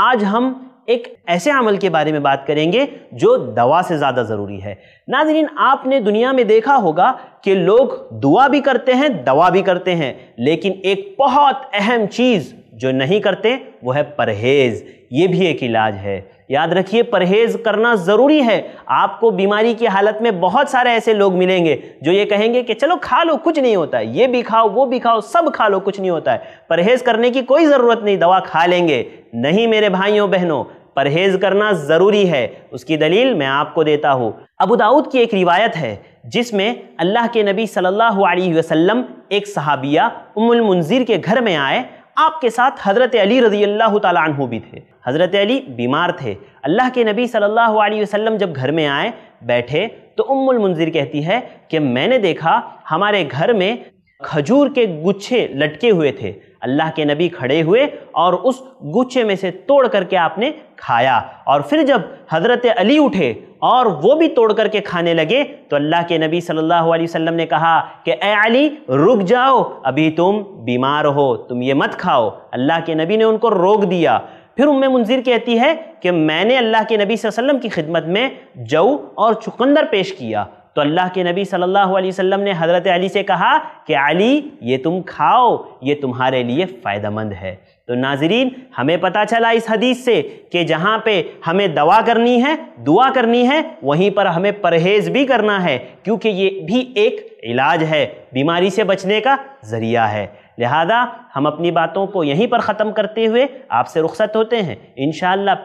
आज हम एक ऐसे अमल के बारे में बात करेंगे जो दवा से ज़्यादा ज़रूरी है नाजरीन आपने दुनिया में देखा होगा कि लोग दुआ भी करते हैं दवा भी करते हैं लेकिन एक बहुत अहम चीज़ जो नहीं करते वो है परहेज़ ये भी एक इलाज है याद रखिए परहेज़ करना ज़रूरी है आपको बीमारी की हालत में बहुत सारे ऐसे लोग मिलेंगे जो ये कहेंगे कि चलो खा लो कुछ नहीं होता है ये भी खाओ वो भी खाओ सब खा लो कुछ नहीं होता है परहेज़ करने की कोई ज़रूरत नहीं दवा खा लेंगे नहीं मेरे भाइयों बहनों परहेज़ करना ज़रूरी है उसकी दलील मैं आपको देता हूँ अबू दाऊद की एक रिवायत है जिसमें अल्लाह के नबी सल्लल्लाहु अलैहि वसल्लम एक सहाबिया उमुल मुंजिर के घर में आए आपके साथ हज़रत अली रज़ी अल्लाह तु भी थे हज़रत अली बीमार थे अल्लाह के नबी सल्लल्लाहु अलैहि वसल्लम जब घर में आए बैठे तो उम्मुल मुंजिर कहती है कि मैंने देखा हमारे घर में खजूर के गुच्छे लटके हुए थे अल्लाह के नबी खड़े हुए और उस गुच्छे में से तोड़ करके आपने खाया और फिर जब हज़रत अली उठे और वो भी तोड़ करके खाने लगे तो अल्लाह के नबी सल्लल्लाहु अलैहि वसल्लम ने कहा कि ए अली रुक जाओ अभी तुम बीमार हो तुम ये मत खाओ अल्लाह के नबी ने उनको रोक दिया फिर उम्मे मुंजिर कहती है कि मैंने अल्लाह के नबी वसल्लम की खिदमत में जऊ और चुकंदर पेश किया तो अल्लाह के नबी सल्लल्लाहु अलैहि वसल्लम ने हज़रत अली से कहा कि अली ये तुम खाओ ये तुम्हारे लिए फ़ायदेमंद है तो नाजरीन हमें पता चला इस हदीस से कि जहाँ पे हमें दवा करनी है दुआ करनी है वहीं पर हमें परहेज़ भी करना है क्योंकि ये भी एक इलाज है बीमारी से बचने का ज़रिया है लिहाजा हम अपनी बातों को यहीं पर ख़त्म करते हुए आपसे रुख्सत होते हैं इन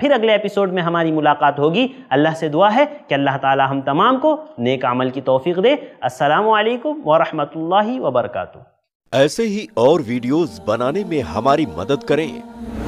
फिर अगले एपिसोड में हमारी मुलाकात होगी अल्लाह से दुआ है कि अल्लाह ताला हम तमाम को नेक अमल की तोफ़ी दे असलकम वरहमल वबरक ऐसे ही और वीडियोज़ बनाने में हमारी मदद करें